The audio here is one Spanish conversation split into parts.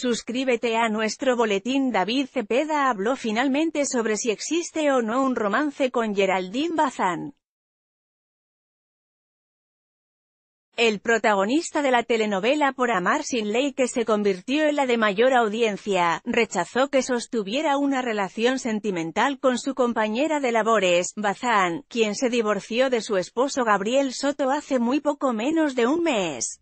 Suscríbete a nuestro boletín David Cepeda habló finalmente sobre si existe o no un romance con Geraldine Bazán. El protagonista de la telenovela Por Amar Sin Ley que se convirtió en la de mayor audiencia, rechazó que sostuviera una relación sentimental con su compañera de labores, Bazán, quien se divorció de su esposo Gabriel Soto hace muy poco menos de un mes.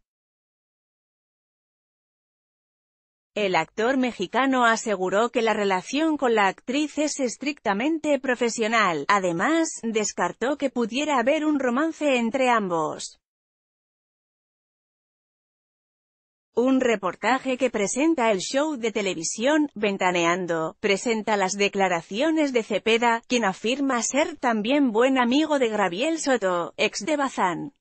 El actor mexicano aseguró que la relación con la actriz es estrictamente profesional, además, descartó que pudiera haber un romance entre ambos. Un reportaje que presenta el show de televisión, Ventaneando, presenta las declaraciones de Cepeda, quien afirma ser también buen amigo de Graviel Soto, ex de Bazán.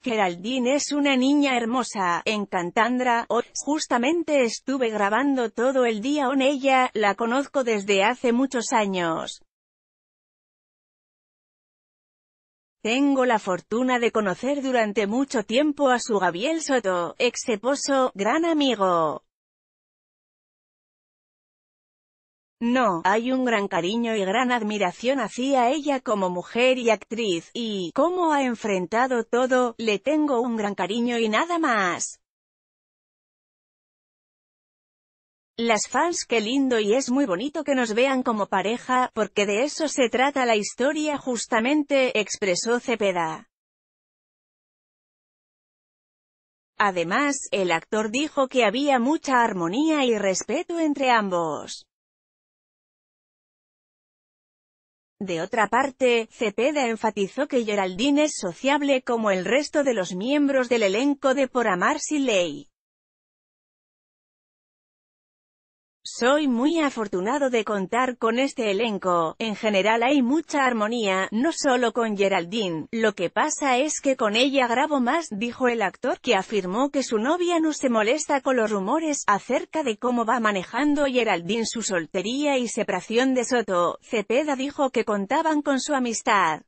Geraldine es una niña hermosa, encantandra, hoy. justamente estuve grabando todo el día con ella, la conozco desde hace muchos años. Tengo la fortuna de conocer durante mucho tiempo a su Gabriel Soto, ex esposo, gran amigo. No, hay un gran cariño y gran admiración hacia ella como mujer y actriz, y, como ha enfrentado todo, le tengo un gran cariño y nada más. Las fans qué lindo y es muy bonito que nos vean como pareja, porque de eso se trata la historia justamente, expresó Cepeda. Además, el actor dijo que había mucha armonía y respeto entre ambos. De otra parte, Cepeda enfatizó que Geraldine es sociable como el resto de los miembros del elenco de Por Amar Sin Ley. Soy muy afortunado de contar con este elenco, en general hay mucha armonía, no solo con Geraldine, lo que pasa es que con ella grabo más, dijo el actor, que afirmó que su novia no se molesta con los rumores, acerca de cómo va manejando Geraldine su soltería y separación de Soto, Cepeda dijo que contaban con su amistad.